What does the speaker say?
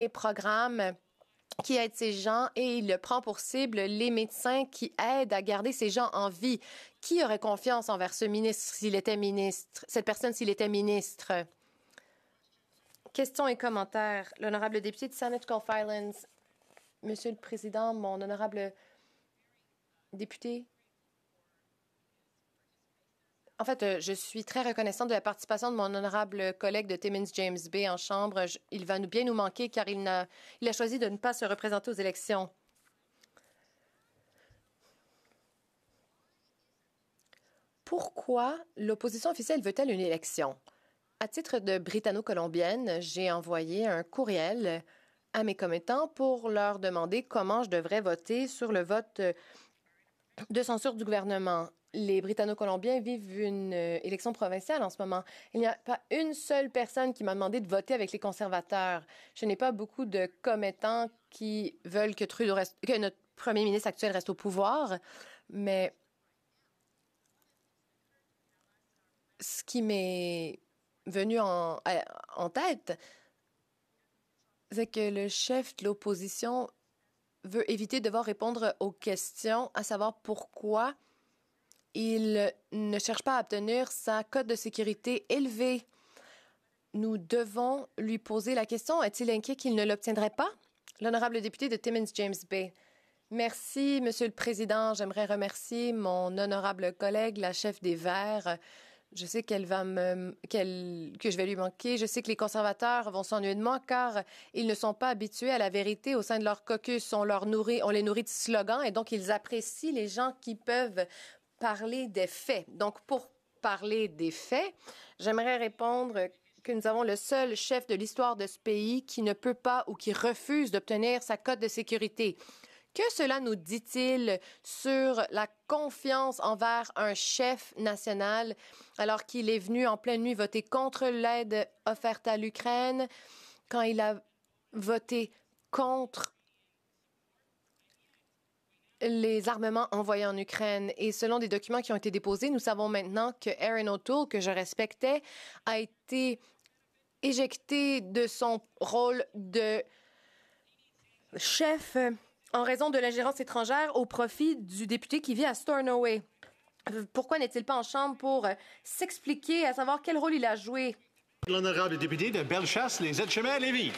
les programmes qui aide ces gens et il prend pour cible les médecins qui aident à garder ces gens en vie. Qui aurait confiance envers ce ministre s'il était ministre, cette personne s'il était ministre? Questions et commentaires. L'honorable député de Saanich Islands. Monsieur le Président, mon honorable député en fait, euh, je suis très reconnaissante de la participation de mon honorable collègue de Timmins James Bay en Chambre. il va bien nous manquer car il, a, choisi de ne pas se représenter aux élections. Pourquoi l'opposition officielle veut-elle une élection? À titre de Britanno-Colombienne, j'ai envoyé un courriel à mes commettants pour leur demander comment je devrais voter sur le vote euh, de censure du gouvernement. Les Britanno-Colombiens vivent une euh, élection provinciale en ce moment. Il n'y a pas une seule personne qui m'a demandé de voter avec les conservateurs. Je n'ai pas beaucoup de commettants qui veulent que, Trudeau que notre premier ministre actuel reste au pouvoir, mais ce qui m'est venu en euh, tête, c'est que le chef de l'opposition veut éviter de devoir répondre aux questions, à savoir pourquoi il ne cherche pas à obtenir sa cote de sécurité élevée. Nous devons lui poser la question, est-il inquiet qu'il ne l'obtiendrait pas? L'honorable député de Timmins James Bay. Merci, Monsieur le Président. J'aimerais remercier mon honorable collègue, la chef des Verts, je sais qu'elle va que je vais lui manquer. Je sais que les conservateurs vont s'ennuyer de moi car ils ne sont pas habitués à la vérité au sein de leur caucus. On leur nourrit, on les nourrit de slogans et donc ils apprécient les gens qui peuvent parler des faits. Donc pour parler des faits, j'aimerais répondre que nous avons le seul chef de l'histoire de ce pays qui ne peut pas ou qui refuse d'obtenir sa cote de sécurité. Que cela nous dit-il sur la confiance envers un chef national alors qu'il est venu en pleine nuit voter contre l'aide offerte à l'Ukraine, quand il a voté contre les armements envoyés en Ukraine. Et selon des documents qui ont été déposés, nous savons maintenant que Aaron O'Toole, que je respectais, a été éjecté de son rôle de chef en raison de l'ingérence étrangère au profit du député qui vit à Stornoway. Pourquoi n'est-il pas en chambre pour euh, s'expliquer, à savoir quel rôle il a joué? L'honorable député de Bellechasse, les Lévis.